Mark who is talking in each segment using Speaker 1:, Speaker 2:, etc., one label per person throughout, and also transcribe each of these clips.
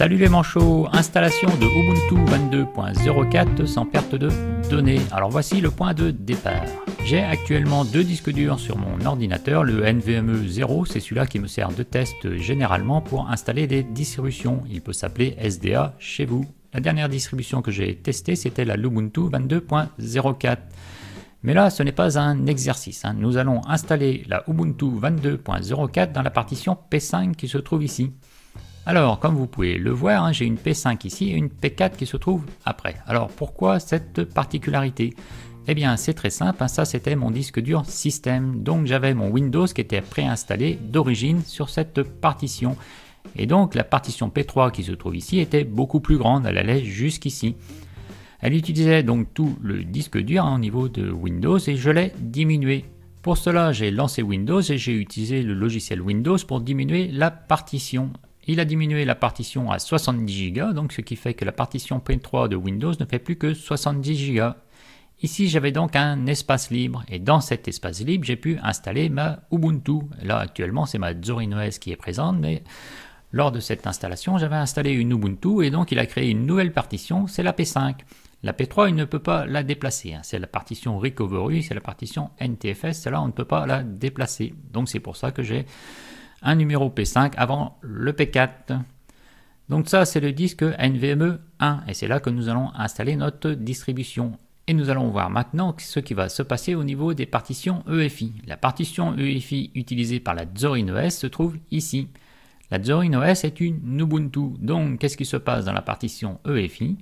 Speaker 1: Salut les manchots, installation de Ubuntu 22.04 sans perte de données. Alors voici le point de départ. J'ai actuellement deux disques durs sur mon ordinateur, le NVMe 0, c'est celui-là qui me sert de test généralement pour installer des distributions. Il peut s'appeler SDA chez vous. La dernière distribution que j'ai testée, c'était la Ubuntu 22.04. Mais là, ce n'est pas un exercice. Hein. Nous allons installer la Ubuntu 22.04 dans la partition P5 qui se trouve ici. Alors, comme vous pouvez le voir, hein, j'ai une P5 ici et une P4 qui se trouve après. Alors, pourquoi cette particularité eh bien, c'est très simple, hein, ça c'était mon disque dur système. Donc j'avais mon Windows qui était préinstallé d'origine sur cette partition. Et donc la partition P3 qui se trouve ici était beaucoup plus grande, elle allait jusqu'ici. Elle utilisait donc tout le disque dur hein, au niveau de Windows et je l'ai diminué. Pour cela, j'ai lancé Windows et j'ai utilisé le logiciel Windows pour diminuer la partition il a diminué la partition à 70 Go, donc ce qui fait que la partition P3 de Windows ne fait plus que 70 Go. Ici, j'avais donc un espace libre, et dans cet espace libre, j'ai pu installer ma Ubuntu. Là, actuellement, c'est ma Zorin OS qui est présente, mais lors de cette installation, j'avais installé une Ubuntu, et donc il a créé une nouvelle partition, c'est la P5. La P3, il ne peut pas la déplacer. Hein. C'est la partition Recovery, c'est la partition NTFS, celle-là, on ne peut pas la déplacer. Donc c'est pour ça que j'ai un numéro P5 avant le P4. Donc ça, c'est le disque NVMe 1, et c'est là que nous allons installer notre distribution. Et nous allons voir maintenant ce qui va se passer au niveau des partitions EFI. La partition EFI utilisée par la Zorin OS se trouve ici. La Zorin OS est une Ubuntu, donc qu'est-ce qui se passe dans la partition EFI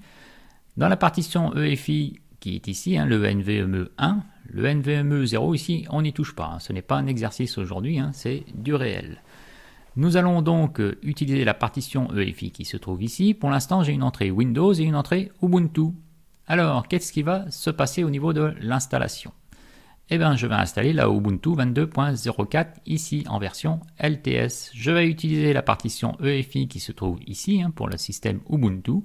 Speaker 1: Dans la partition EFI qui est ici, hein, le NVMe 1, le NVMe 0 ici, on n'y touche pas. Hein. Ce n'est pas un exercice aujourd'hui, hein, c'est du réel. Nous allons donc utiliser la partition EFI qui se trouve ici. Pour l'instant, j'ai une entrée Windows et une entrée Ubuntu. Alors, qu'est-ce qui va se passer au niveau de l'installation eh bien, je vais installer la Ubuntu 22.04 ici en version LTS. Je vais utiliser la partition EFI qui se trouve ici hein, pour le système Ubuntu.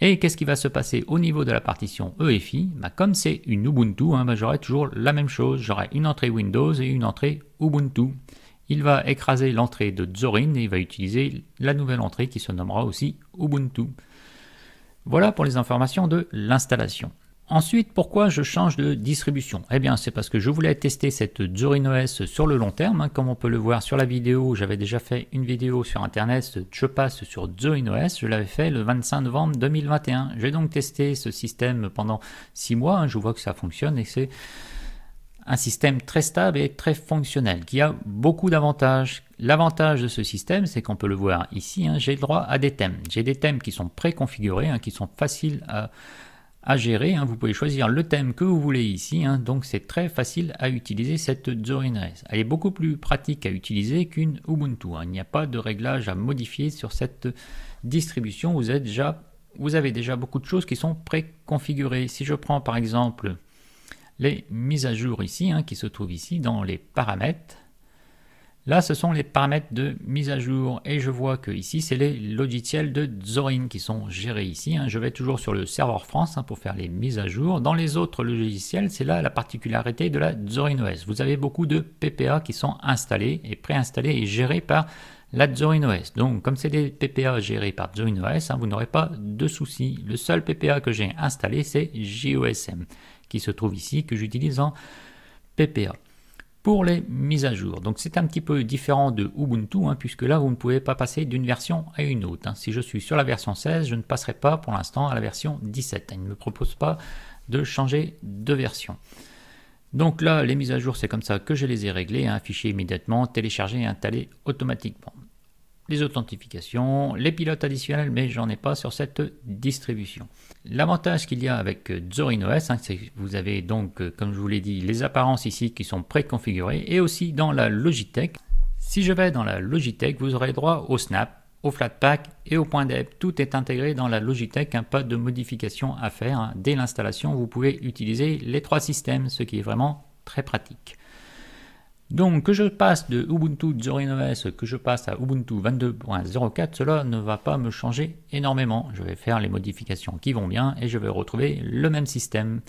Speaker 1: Et qu'est-ce qui va se passer au niveau de la partition EFI bah, Comme c'est une Ubuntu, hein, bah, j'aurai toujours la même chose. J'aurai une entrée Windows et une entrée Ubuntu il va écraser l'entrée de Zorin et il va utiliser la nouvelle entrée qui se nommera aussi Ubuntu. Voilà pour les informations de l'installation. Ensuite, pourquoi je change de distribution Eh bien, c'est parce que je voulais tester cette Zorin OS sur le long terme. Hein, comme on peut le voir sur la vidéo, j'avais déjà fait une vidéo sur Internet, je passe sur Zorin OS. Je l'avais fait le 25 novembre 2021. J'ai donc testé ce système pendant 6 mois. Hein. Je vois que ça fonctionne et c'est un système très stable et très fonctionnel, qui a beaucoup d'avantages. L'avantage de ce système, c'est qu'on peut le voir ici, hein, j'ai le droit à des thèmes. J'ai des thèmes qui sont préconfigurés, hein, qui sont faciles à, gérer. Hein. Vous pouvez choisir le thème que vous voulez ici, donc c'est très facile à utiliser cette Zorin Elle est beaucoup plus pratique à utiliser qu'une Ubuntu. Il n'y a pas de réglages à modifier sur cette distribution. Vous, êtes déjà, vous avez déjà beaucoup de choses qui sont préconfigurées. Si je prends par exemple les mises à jour ici, hein, qui se trouvent ici dans les paramètres. Là, ce sont les paramètres de mise à jour et je vois que ici, c'est les logiciels de Zorin qui sont gérés ici. Hein. Je vais toujours sur le serveur France hein, pour faire les mises à jour. Dans les autres logiciels, c'est là la particularité de la Zorin OS. Vous avez beaucoup de PPA qui sont installés et préinstallés et gérés par la Zorin OS. Donc, comme c'est des PPA gérés par Zorin OS, vous n'aurez pas de soucis. Le seul PPA que j'ai installé, c'est JOSM qui se trouve ici, que j'utilise en PPA. Pour les mises à jour, donc c'est un petit peu différent de Ubuntu, hein, puisque là vous ne pouvez pas passer d'une version à une autre. Hein. Si je suis sur la version 16, je ne passerai pas pour l'instant à la version 17. Il ne me propose pas de changer de version. Donc là, les mises à jour, c'est comme ça que je les ai réglées, un hein. fichier immédiatement, télécharger et installées automatiquement les authentifications, les pilotes additionnels, mais j'en ai pas sur cette distribution. L'avantage qu'il y a avec euh, Zorin OS, hein, c'est que vous avez donc, euh, comme je vous l'ai dit, les apparences ici qui sont préconfigurées et aussi dans la Logitech. Si je vais dans la Logitech, vous aurez droit au Snap, au Flatpak et au point Tout est intégré dans la Logitech, un hein, pas de modification à faire. Hein. Dès l'installation, vous pouvez utiliser les trois systèmes, ce qui est vraiment très pratique. Donc que je passe de Ubuntu 09 que je passe à Ubuntu 22.04, cela ne va pas me changer énormément. Je vais faire les modifications qui vont bien et je vais retrouver le même système.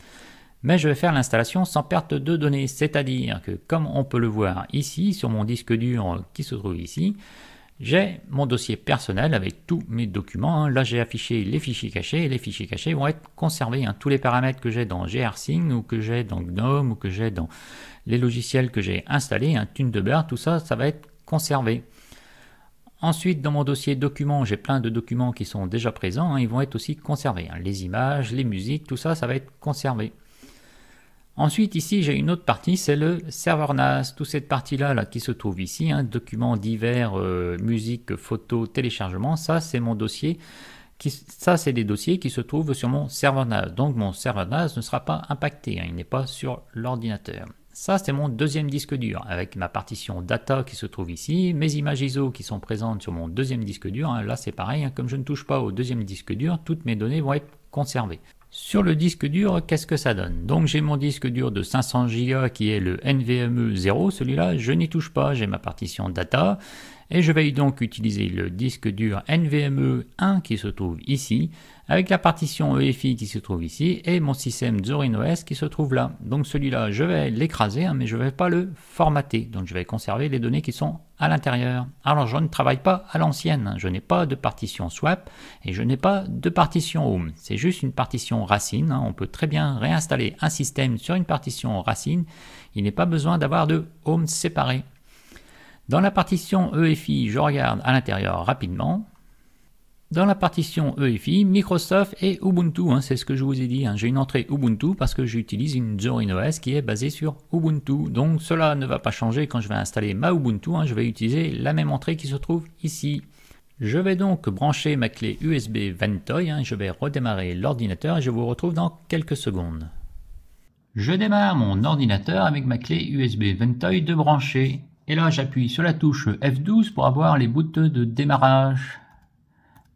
Speaker 1: Mais je vais faire l'installation sans perte de données, c'est-à-dire que comme on peut le voir ici sur mon disque dur qui se trouve ici, j'ai mon dossier personnel avec tous mes documents. Hein. Là, j'ai affiché les fichiers cachés les fichiers cachés vont être conservés. Hein. Tous les paramètres que j'ai dans GRSync ou que j'ai dans GNOME ou que j'ai dans les logiciels que j'ai installés, hein, de Beurre, tout ça, ça va être conservé. Ensuite, dans mon dossier documents, j'ai plein de documents qui sont déjà présents. ils vont être aussi conservés. Les images, les musiques, tout ça, ça va être conservé. Ensuite, ici, j'ai une autre partie, c'est le serveur NAS. Tout cette partie-là là, qui se trouve ici, hein, documents divers, euh, musique, photos, téléchargements, ça, c'est mon dossier. ça, c'est des dossiers qui se trouvent sur mon serveur NAS. Donc, mon serveur NAS ne sera pas impacté, hein, il n'est pas sur l'ordinateur. Ça, c'est mon deuxième disque dur, avec ma partition data qui se trouve ici, mes images ISO qui sont présentes sur mon deuxième disque dur. Hein. là, c'est pareil, comme je ne touche pas au deuxième disque dur, toutes mes données vont être conservées sur le disque dur, qu'est-ce que ça donne Donc j'ai mon disque dur de 500 Go qui est le NVMe 0, celui-là je n'y touche pas, j'ai ma partition data, et je vais donc utiliser le disque dur NVMe 1 qui se trouve ici, avec la partition EFI qui se trouve ici, et mon système Zorin OS qui se trouve là. Donc celui-là je vais l'écraser, hein, mais je ne vais pas le formater, donc je vais conserver les données qui sont à l'intérieur. Alors je ne travaille pas à l'ancienne, je n'ai pas de partition swap et je n'ai pas de partition home. C'est juste une partition racine, hein. on peut très bien réinstaller un système sur une partition racine, il n'est pas besoin d'avoir de home séparé. Dans la partition EFI, je regarde à l'intérieur rapidement, dans la partition EFI, Microsoft et Ubuntu, hein, c'est ce que je vous ai dit, hein. j'ai une entrée Ubuntu parce que j'utilise une Zorin OS qui est basée sur Ubuntu. Donc cela ne va pas changer quand je vais installer ma Ubuntu, hein. je vais utiliser la même entrée qui se trouve ici. Je vais donc brancher ma clé USB Ventoy, je vais redémarrer l'ordinateur et je vous retrouve dans quelques secondes. Je démarre mon ordinateur avec ma clé USB Ventoy de brancher. Et là j'appuie sur la touche F12 pour avoir les boutons de démarrage.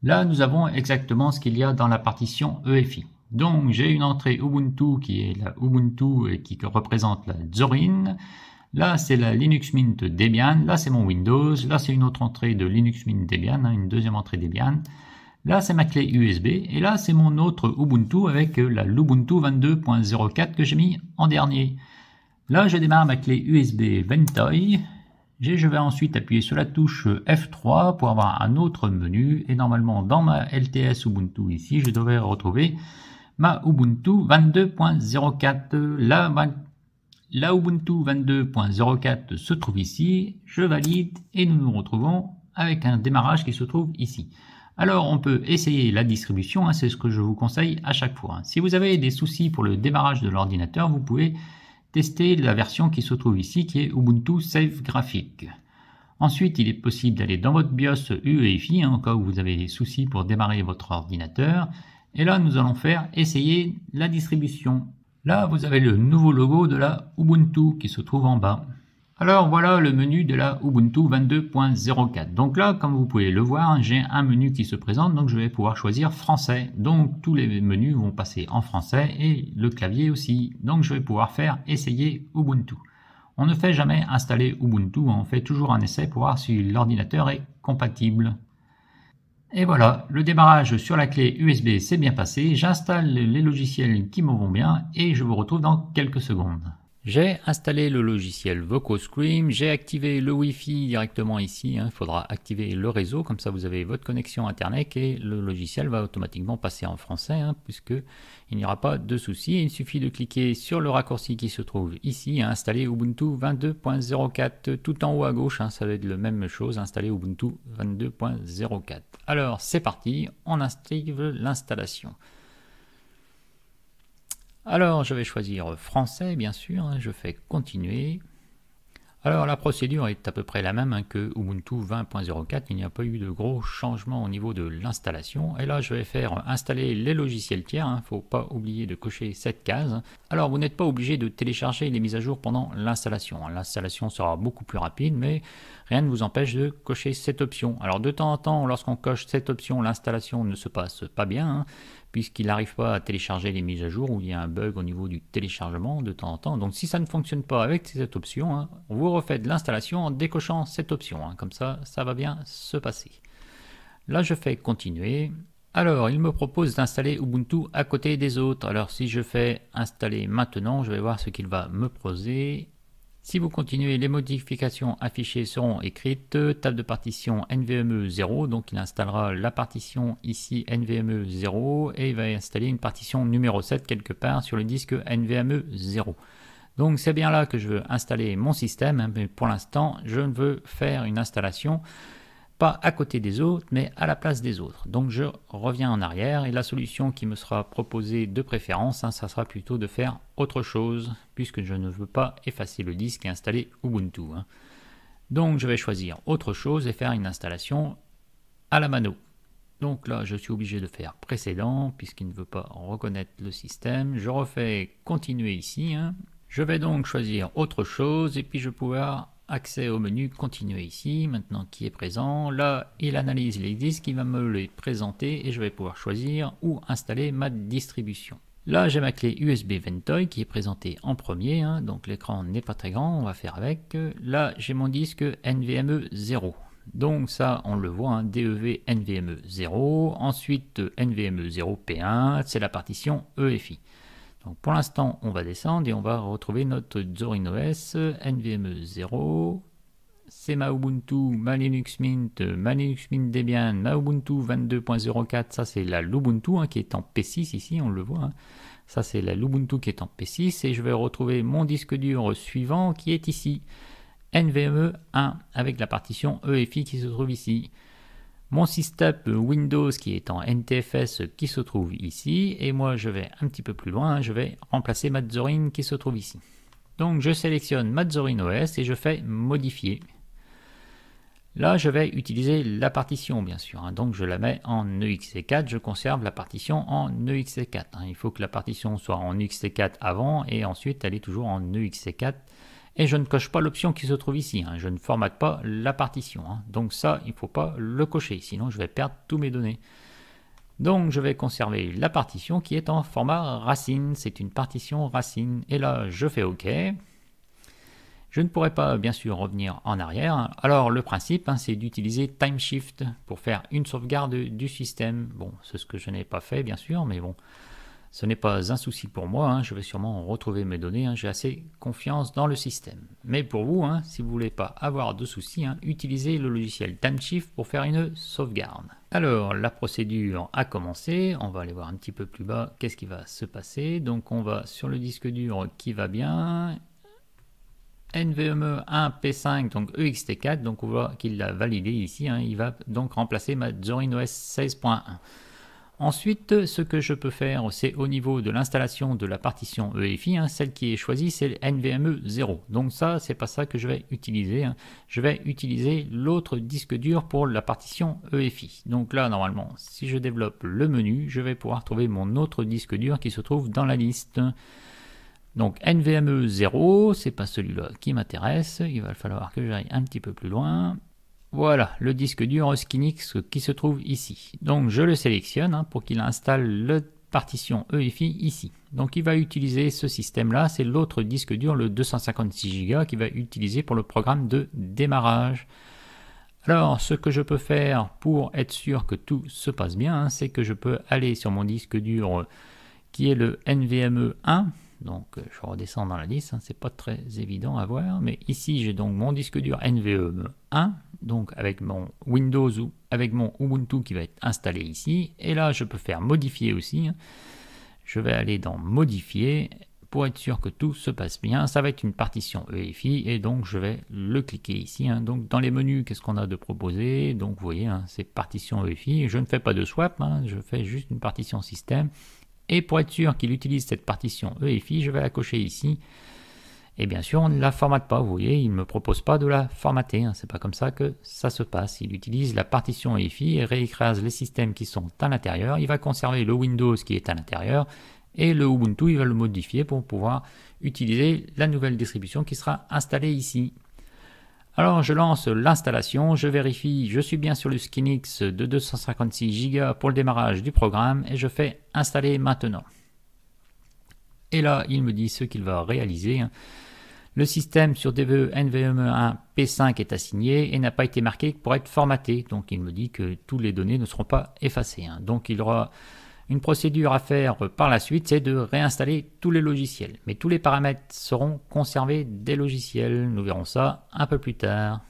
Speaker 1: Là, nous avons exactement ce qu'il y a dans la partition EFI. Donc, j'ai une entrée Ubuntu qui est la Ubuntu et qui représente la Zorin. Là, c'est la Linux Mint Debian. Là, c'est mon Windows. Là, c'est une autre entrée de Linux Mint Debian, hein, une deuxième entrée Debian. Là, c'est ma clé USB. Et là, c'est mon autre Ubuntu avec la l'Ubuntu 22.04 que j'ai mis en dernier. Là, je démarre ma clé USB Ventoy je vais ensuite appuyer sur la touche euh, F3 pour avoir un autre menu. Et normalement, dans ma LTS Ubuntu ici, je devrais retrouver ma Ubuntu 22.04. La, Ubuntu 22.04 se trouve ici. Je valide et nous nous retrouvons avec un démarrage qui se trouve ici. Alors on peut essayer la distribution, hein, c'est ce que je vous conseille à chaque fois. Si vous avez des soucis pour le démarrage de l'ordinateur, vous pouvez tester la version qui se trouve ici qui est Ubuntu Safe Graphic. Ensuite, il est possible d'aller dans votre BIOS UEFI, en hein, cas où vous avez des soucis pour démarrer votre ordinateur. Et là, nous allons faire essayer la distribution. Là, vous avez le nouveau logo de la Ubuntu qui se trouve en bas. Alors voilà le menu de la Ubuntu 22.04. Donc là, comme vous pouvez le voir, j'ai un menu qui se présente, donc je vais pouvoir choisir français. Donc tous les menus vont passer en français et le clavier aussi. Donc je vais pouvoir faire essayer Ubuntu. On ne fait jamais installer Ubuntu, on fait toujours un essai pour voir si l'ordinateur est compatible. Et voilà, le démarrage sur la clé USB s'est bien passé, j'installe les logiciels qui me vont bien et je vous retrouve dans quelques secondes. J'ai installé le logiciel VocoScream, j'ai activé le Wi-Fi directement ici, hein. il faudra activer le réseau, comme ça vous avez votre connexion Internet et le logiciel va automatiquement passer en français, hein, puisque il n'y aura pas de souci. Il suffit de cliquer sur le raccourci qui se trouve ici, installer Ubuntu 22.04, tout en haut à gauche, hein. ça va être la même chose, installer Ubuntu 22.04. Alors c'est parti, on active l'installation. Alors, je vais choisir français, bien sûr. Hein, je fais continuer. Alors, la procédure est à peu près la même hein, que Ubuntu 20.04. Il n'y a pas eu de gros changements au niveau de l'installation. Et là, je vais faire installer les logiciels tiers. Il hein. ne faut pas oublier de cocher cette case. Alors, vous n'êtes pas obligé de télécharger les mises à jour pendant l'installation. L'installation sera beaucoup plus rapide, mais rien ne vous empêche de cocher cette option. Alors, de temps en temps, lorsqu'on coche cette option, l'installation ne se passe pas bien puisqu'il n'arrive pas à télécharger les mises à jour ou il y a un bug au niveau du téléchargement de temps en temps. Donc si ça ne fonctionne pas avec cette option, hein, vous refaites l'installation en décochant cette option. Hein. Comme ça, ça va bien se passer. Là, je fais continuer. Alors, il me propose d'installer Ubuntu à côté des autres. Alors, si je fais installer maintenant, je vais voir ce qu'il va me proposer. Si vous continuez, les modifications affichées seront écrites. Table de partition NVMe 0, donc il installera la partition ici NVMe 0 et il va installer une partition numéro 7 quelque part sur le disque NVMe 0. Donc c'est bien là que je veux installer mon système, hein, mais pour l'instant je ne veux faire une installation pas à côté des autres, mais à la place des autres. Donc je reviens en arrière et la solution qui me sera proposée de préférence, hein, ça sera plutôt de faire autre chose, puisque je ne veux pas effacer le disque et installer Ubuntu. Hein. Donc je vais choisir autre chose et faire une installation à la mano. Donc là, je suis obligé de faire précédent, puisqu'il ne veut pas reconnaître le système. Je refais continuer ici. Hein. Je vais donc choisir autre chose, et puis je vais pouvoir accès au menu continuer ici, maintenant qui est présent. Là, il analyse les disques, il va me les présenter et je vais pouvoir choisir où installer ma distribution. Là, j'ai ma clé USB Ventoy qui est présentée en premier, hein, donc l'écran n'est pas très grand, on va faire avec. Là, j'ai mon disque NVMe 0. Donc ça, on le voit, hein, e e e un DEV NVMe 0. Ensuite, NVMe 0 P1, c'est la partition EFI pour l'instant, on va descendre et on va retrouver notre Zorin OS, NVMe 0, c'est ma Ubuntu, ma Linux Mint, ma Linux Mint Debian, ma Ubuntu 22.04, ça c'est la Lubuntu qui est en P6 ici, on le voit. Ça c'est la Lubuntu qui est en P6 et je vais retrouver mon disque dur suivant qui est ici, NVMe 1 avec la partition EFI qui se trouve ici mon système Windows qui est en NTFS qui se trouve ici et moi je vais un petit peu plus loin, je vais remplacer Mazorin qui se trouve ici. Donc je sélectionne Mazorin OS et je fais modifier. Là je vais utiliser la partition bien sûr, hein. donc je la mets en EXE4, je conserve la partition en EXE4. Hein. Il faut que la partition soit en EXE4 avant et ensuite elle est toujours en EXE4 et je ne coche pas l'option qui se trouve ici. Hein. Je ne formate pas la partition. Hein. Donc ça, il ne faut pas le cocher, sinon je vais perdre tous mes données. Donc je vais conserver la partition qui est en format racine. C'est une partition racine. Et là, je fais OK. Je ne pourrais pas bien sûr revenir en arrière. Alors le principe, hein, c'est d'utiliser Time Shift pour faire une sauvegarde du système. Bon, c'est ce que je n'ai pas fait bien sûr, mais bon. Ce n'est pas un souci pour moi, hein. je vais sûrement retrouver mes données, hein. j'ai assez confiance dans le système. Mais pour vous, hein, si vous voulez pas avoir de soucis, utilisez le logiciel TimeShift pour faire une sauvegarde. Alors la procédure a commencé, on va aller voir un petit peu plus bas qu'est-ce qui va se passer. Donc on va sur le disque dur qui va bien, NVMe 1P5, donc EXT4, donc on voit qu'il l'a validé ici, il va donc remplacer ma Zorin OS 16.1. Ensuite, ce que je peux faire, c'est au niveau de l'installation de la partition EFI, hein, celle qui est choisie, c'est NVMe 0. E Donc ça, c'est pas ça que je vais utiliser. Hein. Je vais utiliser l'autre disque dur pour la partition EFI. Donc là, normalement, si je développe le menu, je vais pouvoir trouver mon autre disque dur qui se trouve dans la liste. Donc NVMe 0, c'est pas celui-là qui m'intéresse, il va falloir que j'aille un petit peu plus loin. Voilà, le disque dur Skinix qui se trouve ici. Donc je le sélectionne hein, pour qu'il installe la partition EFI ici. Donc il va utiliser ce système-là, c'est l'autre disque dur, le 256 Go, qu'il va utiliser pour le programme de démarrage. Alors, ce que je peux faire pour être sûr que tout se passe bien, hein, c'est que je peux aller sur mon disque dur euh, qui est le NVMe 1. Donc, euh, je redescends dans la liste, hein, c'est pas très évident à voir, mais ici j'ai donc mon disque dur NVMe 1 donc avec mon Windows ou avec mon Ubuntu qui va être installé ici. Et là, je peux faire modifier aussi. Hein. Je vais aller dans modifier pour être sûr que tout se passe bien. Ça va être une partition EFI et donc je vais le cliquer ici. Hein. Donc dans les menus, qu'est-ce qu'on a de proposer Donc vous voyez, hein, c'est partition EFI. Je ne fais pas de swap, je fais juste une partition système. Et pour être sûr qu'il utilise cette partition EFI, je vais la cocher ici. Et bien sûr, on ne la formate pas. Vous voyez, il ne me propose pas de la formater. Hein. C'est pas comme ça que ça se passe. Il utilise la partition EFI et réécrase les systèmes qui sont à l'intérieur. Il va conserver le Windows qui est à l'intérieur et le Ubuntu, il va le modifier pour pouvoir utiliser la nouvelle distribution qui sera installée ici. Alors je lance l'installation, je vérifie, je suis bien sur le Skinix de 256 Go pour le démarrage du programme et je fais installer maintenant. Et là, il me dit ce qu'il va réaliser. Le système sur DVE NVMe1 e P5 est assigné et n'a pas été marqué pour être formaté. Donc il me dit que toutes les données ne seront pas effacées. Hein. Donc il aura une procédure à faire par la suite, c'est de réinstaller tous les logiciels. Mais tous les paramètres seront conservés des logiciels. Nous verrons ça un peu plus tard.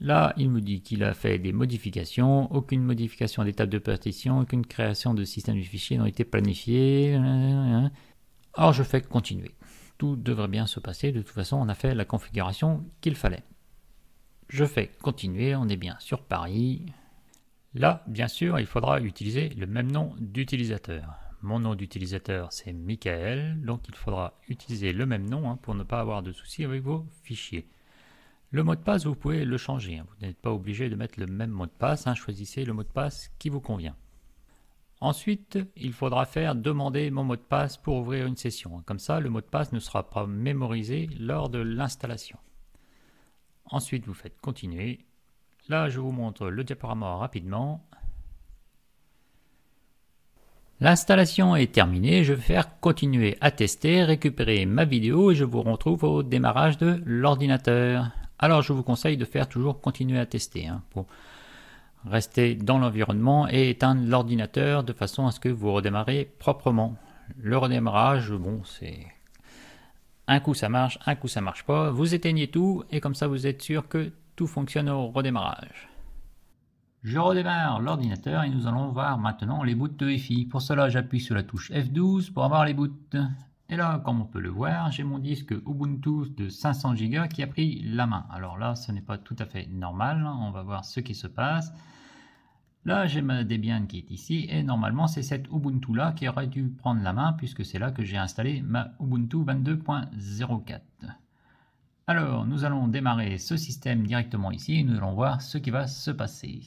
Speaker 1: Là, il me dit qu'il a fait des modifications, aucune modification d'étape de partition, aucune création de système du fichier n'a été planifiée. Or, je fais continuer. Tout devrait bien se passer, de toute façon on a fait la configuration qu'il fallait. Je fais continuer, on est bien sur Paris. Là, bien sûr, il faudra utiliser le même nom d'utilisateur. Mon nom d'utilisateur, c'est Michael, donc il faudra utiliser le même nom hein, pour ne pas avoir de soucis avec vos fichiers. Le mot de passe, vous pouvez le changer. Hein. Vous n'êtes pas obligé de mettre le même mot de passe. Hein. Choisissez le mot de passe qui vous convient. Ensuite, il faudra faire demander mon mot de passe pour ouvrir une session. Hein. Comme ça, le mot de passe ne sera pas mémorisé lors de l'installation. Ensuite, vous faites continuer. Là, je vous montre le diaporama rapidement. L'installation est terminée, je vais faire continuer à tester, récupérer ma vidéo et je vous retrouve au démarrage de l'ordinateur alors je vous conseille de faire toujours continuer à tester hein, pour rester dans l'environnement et éteindre l'ordinateur de façon à ce que vous redémarrez proprement. Le redémarrage, bon, c'est un coup ça marche, un coup ça marche pas. Vous éteignez tout et comme ça vous êtes sûr que tout fonctionne au redémarrage. Je redémarre l'ordinateur et nous allons voir maintenant les boots de FI. Pour cela, j'appuie sur la touche F12 pour avoir les boots. Et là, comme on peut le voir, j'ai mon disque Ubuntu de 500 Go qui a pris la main. Alors là, ce n'est pas tout à fait normal. Hein. On va voir ce qui se passe. Là, j'ai ma Debian qui est ici. Et normalement, c'est cette Ubuntu-là qui aurait dû prendre la main puisque c'est là que j'ai installé ma Ubuntu 22.04. Alors, nous allons démarrer ce système directement ici et nous allons voir ce qui va se passer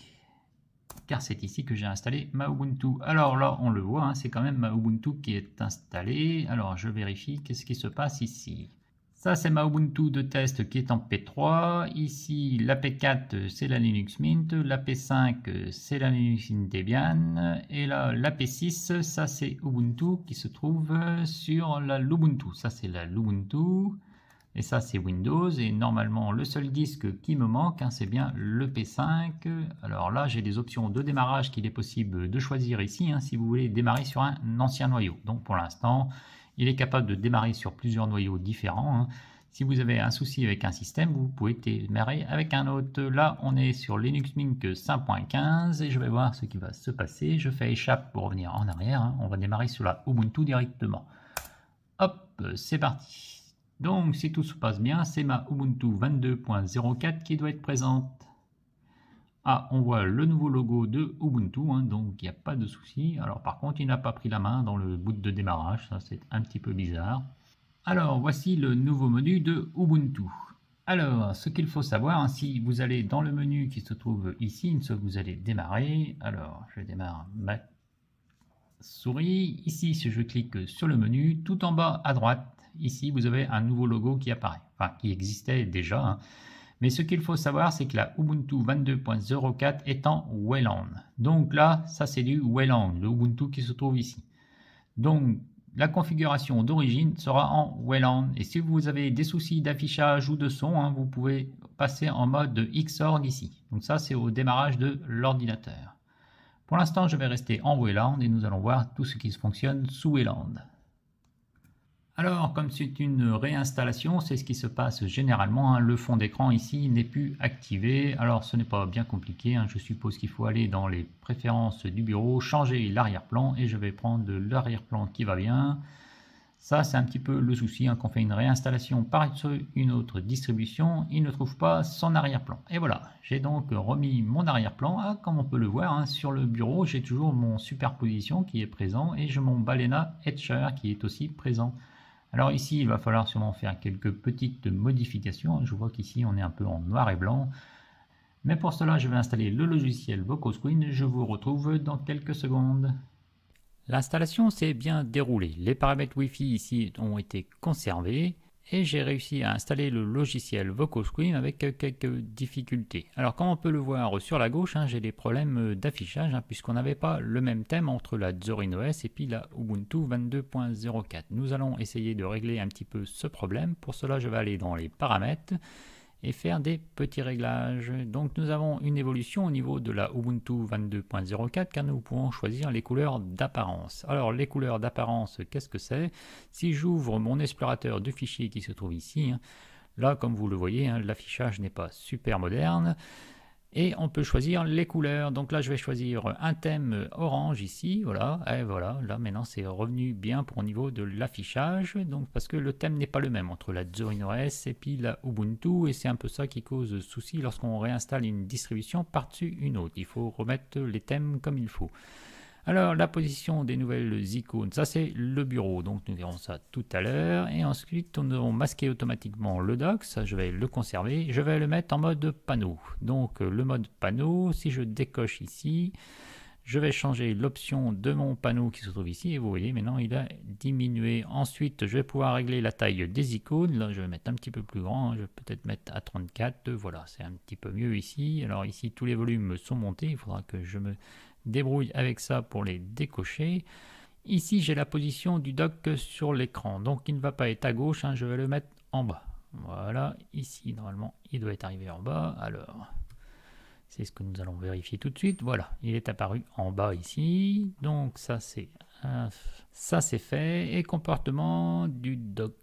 Speaker 1: car c'est ici que j'ai installé ma Ubuntu. Alors là, on le voit, hein, c'est quand même ma Ubuntu qui est installée. Alors je vérifie qu'est-ce qui se passe ici. Ça, c'est ma Ubuntu de test qui est en P3. Ici, la P4, c'est la Linux Mint. La P5, c'est la Linux Debian. Et là, la P6, ça, c'est Ubuntu qui se trouve sur la Lubuntu. Ça, c'est la Lubuntu. Et ça, c'est Windows. Et normalement, le seul disque qui me manque, hein, c'est bien le P5. Alors là, j'ai des options de démarrage qu'il est possible de choisir ici, hein, si vous voulez démarrer sur un ancien noyau. Donc pour l'instant, il est capable de démarrer sur plusieurs noyaux différents. Hein. Si vous avez un souci avec un système, vous pouvez démarrer avec un autre. Là, on est sur Linux Mint 5.15 et je vais voir ce qui va se passer. Je fais échappe pour revenir en arrière. On va démarrer sur la Ubuntu directement. Hop, c'est parti. Donc, si tout se passe bien, c'est ma Ubuntu 22.04 qui doit être présente. Ah, on voit le nouveau logo de Ubuntu, hein, donc il n'y a pas de souci. Alors par contre, il n'a pas pris la main dans le bout de démarrage, ça c'est un petit peu bizarre. Alors, voici le nouveau menu de Ubuntu. Alors, ce qu'il faut savoir, si vous allez dans le menu qui se trouve ici, une fois que vous allez démarrer, alors je démarre ma souris. Ici, si je clique sur le menu, tout en bas à droite, ici, vous avez un nouveau logo qui apparaît, enfin qui existait déjà. Hein. Mais ce qu'il faut savoir, c'est que la Ubuntu 22.04 est en Wayland. Donc là, ça c'est du Wayland, le Ubuntu qui se trouve ici. Donc la configuration d'origine sera en Wayland. Et si vous avez des soucis d'affichage ou de son, hein, vous pouvez passer en mode Xorg ici. Donc ça, c'est au démarrage de l'ordinateur. Pour l'instant, je vais rester en Wayland et nous allons voir tout ce qui fonctionne sous Wayland. Alors, comme c'est une réinstallation, c'est ce qui se passe généralement. Hein. Le fond d'écran ici n'est plus activé. Alors, ce n'est pas bien compliqué. Hein. Je suppose qu'il faut aller dans les préférences du bureau, changer l'arrière-plan et je vais prendre l'arrière-plan qui va bien. Ça, c'est un petit peu le souci. Hein, Quand on fait une réinstallation par une autre distribution, il ne trouve pas son arrière-plan. Et voilà, j'ai donc remis mon arrière-plan. Ah, comme on peut le voir, sur le bureau, j'ai toujours mon superposition qui est présent et j'ai mon Balena Etcher qui est aussi présent. Alors ici, il va falloir sûrement faire quelques petites modifications. Je vois qu'ici, on est un peu en noir et blanc. Mais pour cela, je vais installer le logiciel VocoScreen. Je vous retrouve dans quelques secondes. L'installation s'est bien déroulée. Les paramètres Wi-Fi ici ont été conservés et j'ai réussi à installer le logiciel VocalScreen avec euh, quelques difficultés. Alors comme on peut le voir sur la gauche, hein, j'ai des problèmes euh, d'affichage hein, puisqu'on n'avait pas le même thème entre la Zorin OS et puis la Ubuntu 22.04. Nous allons essayer de régler un petit peu ce problème. Pour cela, je vais aller dans les paramètres et faire des petits réglages. Donc nous avons une évolution au niveau de la Ubuntu 22.04 car nous pouvons choisir les couleurs d'apparence. Alors les couleurs d'apparence, qu'est-ce que c'est Si j'ouvre mon explorateur de fichiers qui se trouve ici, hein, là comme vous le voyez, hein, l'affichage n'est pas super moderne et on peut choisir les couleurs. Donc là, je vais choisir un thème orange ici, voilà, et voilà, là maintenant c'est revenu bien pour au niveau de l'affichage, donc parce que le thème n'est pas le même entre la Zorin OS et puis la Ubuntu, et c'est un peu ça qui cause souci lorsqu'on réinstalle une distribution par-dessus une autre. Il faut remettre les thèmes comme il faut. Alors, la position des nouvelles icônes, ça c'est le bureau, donc nous verrons ça tout à l'heure. Et ensuite, nous allons masquer automatiquement le doc, ça je vais le conserver. Je vais le mettre en mode panneau. Donc, le mode panneau, si je décoche ici, je vais changer l'option de mon panneau qui se trouve ici et vous voyez maintenant il a diminué. Ensuite je vais pouvoir régler la taille des icônes, là je vais mettre un petit peu plus grand, je vais peut-être mettre à 34, voilà c'est un petit peu mieux ici. Alors ici tous les volumes sont montés, il faudra que je me débrouille avec ça pour les décocher. Ici, j'ai la position du doc sur l'écran, donc il ne va pas être à gauche, hein, je vais le mettre en bas. Voilà, ici, normalement, il doit être arrivé en bas. Alors, c'est ce que nous allons vérifier tout de suite. Voilà, il est apparu en bas ici. Donc ça, c'est ça c'est fait. Et comportement du doc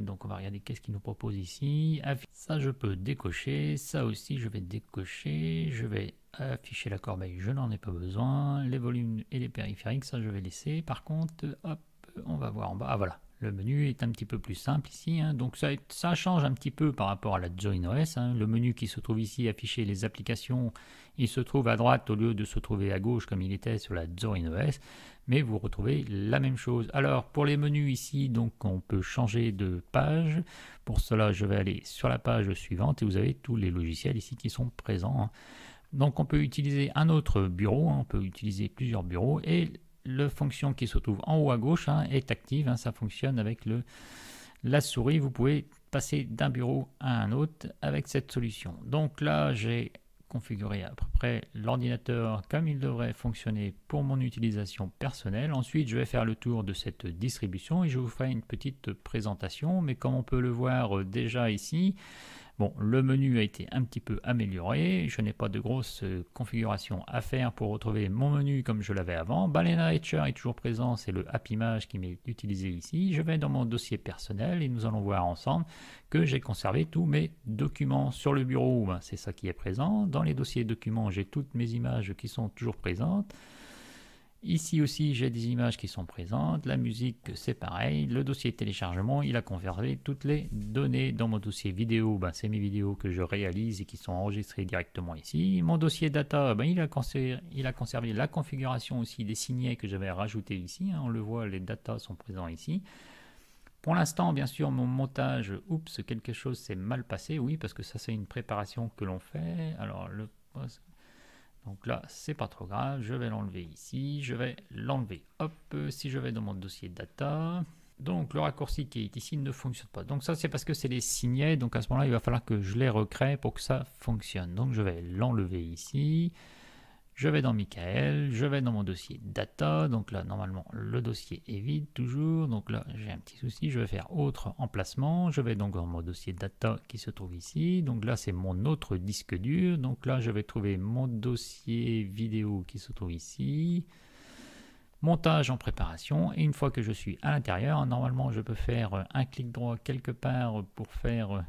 Speaker 1: donc on va regarder qu'est-ce qu'il nous propose ici. Ça, je peux décocher. Ça aussi, je vais décocher. Je vais afficher la corbeille, je n'en ai pas besoin. Les volumes et les périphériques, ça, je vais laisser. Par contre, hop, on va voir en bas. Ah, voilà. Le menu est un petit peu plus simple ici, hein. donc ça, change un petit peu par rapport à la Join OS. Hein. Le menu qui se trouve ici afficher les applications, il se trouve à droite au lieu de se trouver à gauche comme il était sur la Join OS, mais vous retrouvez la même chose. Alors pour les menus ici, donc on peut changer de page. Pour cela, je vais aller sur la page suivante et vous avez tous les logiciels ici qui sont présents. Hein. Donc on peut utiliser un autre bureau, on peut utiliser plusieurs bureaux et le fonction qui se trouve en haut à gauche hein, est active, hein, ça fonctionne avec le, la souris, vous pouvez passer d'un bureau à un autre avec cette solution. Donc là, j'ai configuré à peu près l'ordinateur comme il devrait fonctionner pour mon utilisation personnelle. Ensuite, je vais faire le tour de cette distribution et je vous ferai une petite présentation. Mais comme on peut le voir euh, déjà ici, Bon, le menu a été un petit peu amélioré. Je n'ai pas de grosse euh, configuration à faire pour retrouver mon menu comme je l'avais avant. Balena Etcher est toujours présent, c'est le App Image qui m'est utilisé ici. Je vais dans mon dossier personnel et nous allons voir ensemble que j'ai conservé tous mes documents sur le bureau. Ben, c'est ça qui est présent. Dans les dossiers documents, j'ai toutes mes images qui sont toujours présentes. Ici aussi, j'ai des images qui sont présentes, la musique, c'est pareil. Le dossier téléchargement, il a conservé toutes les données. Dans mon dossier vidéo, ben, c'est mes vidéos que je réalise et qui sont enregistrées directement ici. Mon dossier data, ben, il, a conservé, il a conservé la configuration aussi des signets que j'avais rajoutés ici. Hein. On le voit, les datas sont présents ici. Pour l'instant, bien sûr, mon montage, oups, quelque chose s'est mal passé, oui, parce que ça, c'est une préparation que l'on fait. Alors, le donc là, c'est pas trop grave, je vais l'enlever ici, je vais l'enlever. Hop, si je vais dans mon dossier data, donc le raccourci qui est ici ne fonctionne pas. Donc ça c'est parce que c'est les signets, donc à ce moment-là il va falloir que je les recrée pour que ça fonctionne. Donc je vais l'enlever ici, je vais dans Michael, je vais dans mon dossier data, donc là normalement le dossier est vide toujours, donc là j'ai un petit souci, je vais faire autre emplacement, je vais donc dans mon dossier data qui se trouve ici, donc là c'est mon autre disque dur, donc là je vais trouver mon dossier vidéo qui se trouve ici, montage en préparation et une fois que je suis à l'intérieur, normalement je peux faire un clic droit quelque part pour faire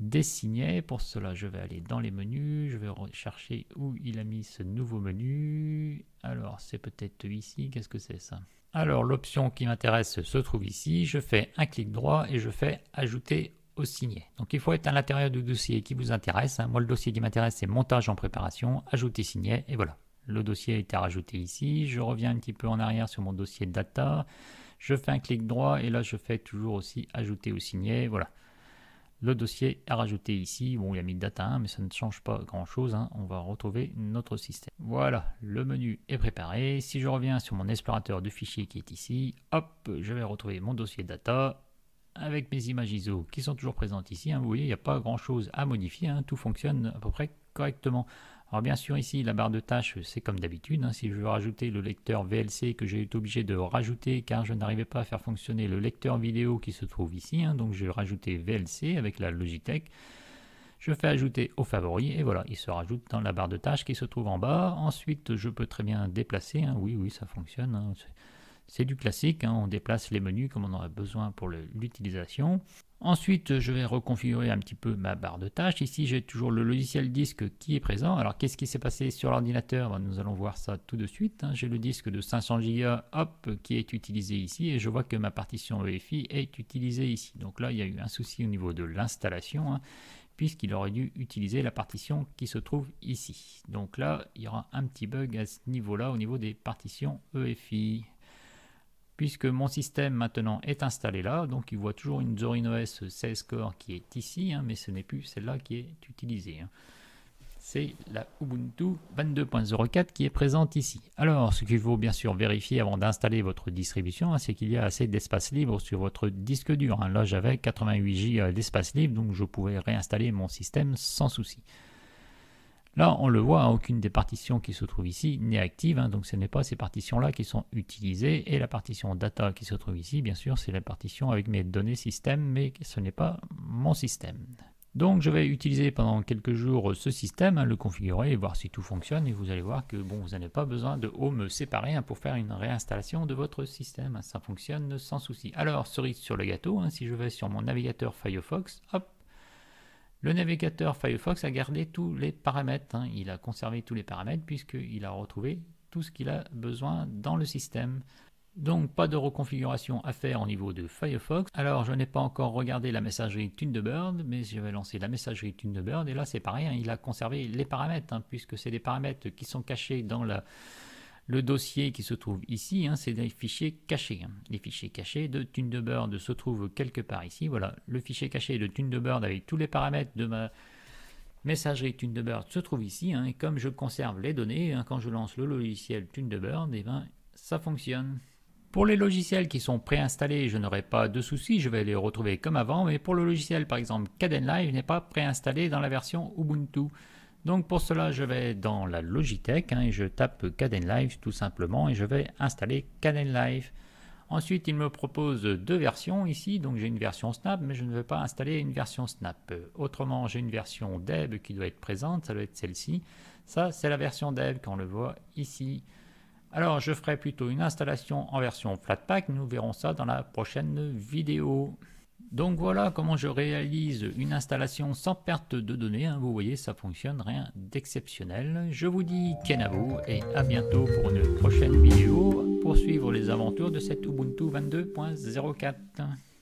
Speaker 1: dessiner. Pour cela, je vais aller dans les menus, je vais rechercher où il a mis ce nouveau menu. Alors, c'est peut-être ici, qu'est-ce que c'est ça Alors, l'option qui m'intéresse se trouve ici. Je fais un clic droit et je fais ajouter au signé. Donc il faut être à l'intérieur du dossier qui vous intéresse. Hein. Moi, le dossier qui m'intéresse, c'est montage en préparation, ajouter signé, et voilà. Le dossier a été rajouté ici. Je reviens un petit peu en arrière sur mon dossier data. Je fais un clic droit et là, je fais toujours aussi ajouter au signé. Voilà le dossier à rajouter ici. Bon, il a mis data hein, mais ça ne change pas grand-chose. Hein. On va retrouver notre système. Voilà, le menu est préparé. Si je reviens sur mon explorateur de fichiers qui est ici, hop, je vais retrouver mon dossier data avec mes images ISO qui sont toujours présentes ici. Hein. Vous voyez, il n'y a pas grand-chose à modifier. Tout fonctionne à peu près correctement. Alors bien sûr ici la barre de tâches c'est comme d'habitude, hein. si je veux rajouter le lecteur VLC que j'ai été obligé de rajouter car je n'arrivais pas à faire fonctionner le lecteur vidéo qui se trouve ici, hein, donc je vais rajouter VLC avec la Logitech. Je fais ajouter au favori et voilà, il se rajoute dans la barre de tâches qui se trouve en bas. Ensuite, je peux très bien déplacer. Hein. oui, oui, ça fonctionne. c'est du classique. on déplace les menus comme on aurait besoin pour l'utilisation. Ensuite, je vais reconfigurer un petit peu ma barre de tâches. Ici, j'ai toujours le logiciel disque qui est présent. Alors, qu'est-ce qui s'est passé sur l'ordinateur Nous allons voir ça tout de suite. Hein. J'ai le disque de 500 Go hop, qui est utilisé ici et je vois que ma partition EFI est utilisée ici. Donc là, il y a eu un souci au niveau de l'installation hein, puisqu'il aurait dû utiliser la partition qui se trouve ici. Donc là, il y aura un petit bug à ce niveau-là au niveau des partitions EFI puisque mon système maintenant est installé là, donc il voit toujours une Zorin OS 16 core qui est ici, hein, mais ce n'est plus celle-là qui est utilisée. Hein. C'est la Ubuntu 22.04 qui est présente ici. Alors, ce qu'il faut bien sûr vérifier avant d'installer votre distribution, hein, c'est qu'il y a assez d'espace libre sur votre disque dur. Là, j'avais 88 Go d'espace libre, donc je pouvais réinstaller mon système sans souci. Là, on le voit, hein, aucune des partitions qui se trouve ici n'est active, hein, donc ce n'est pas ces partitions-là qui sont utilisées. Et la partition data qui se trouve ici, bien sûr, c'est la partition avec mes données système, mais ce n'est pas mon système. Donc je vais utiliser pendant quelques jours ce système, hein, le configurer et voir si tout fonctionne. Et vous allez voir que bon, vous n'avez pas besoin de home séparer pour faire une réinstallation de votre système. ça fonctionne sans souci. Alors cerise sur le gâteau, si je vais sur mon navigateur Firefox, hop, le navigateur Firefox a gardé tous les paramètres, hein. il a conservé tous les paramètres puisqu'il a retrouvé tout ce qu'il a besoin dans le système. Donc pas de reconfiguration à faire au niveau de Firefox. Alors je n'ai pas encore regardé la messagerie Thunderbird, mais je vais lancer la messagerie Thunderbird et là c'est pareil, hein, il a conservé les paramètres hein, puisque c'est des paramètres qui sont cachés dans la le dossier qui se trouve ici, hein, c'est des fichiers cachés. Hein. Les fichiers cachés de Thunderbird se trouvent quelque part ici. Voilà, le fichier caché de Thunderbird avec tous les paramètres de ma messagerie Thunderbird se trouve ici. Hein. et comme je conserve les données, quand je lance le logiciel Thunderbird, eh ben, ça fonctionne. Pour les logiciels qui sont préinstallés, je n'aurai pas de soucis, je vais les retrouver comme avant, mais pour le logiciel par exemple CadenLive n'est pas préinstallé dans la version Ubuntu. Donc pour cela, je vais dans la Logitech hein, et je tape Caden Live tout simplement et je vais installer Caden Live. Ensuite, il me propose deux versions ici, donc j'ai une version Snap, mais je ne veux pas installer une version Snap. Autrement, j'ai une version Deb qui doit être présente, ça doit être celle-ci. Ça, c'est la version Deb qu'on le voit ici. Alors, je ferai plutôt une installation en version Flatpak, nous verrons ça dans la prochaine vidéo. Donc voilà comment je réalise une installation sans perte de données. Hein. Vous voyez, ça fonctionne, rien d'exceptionnel. Je vous dis vous et à bientôt pour une prochaine vidéo pour suivre les aventures de cet Ubuntu 22.04.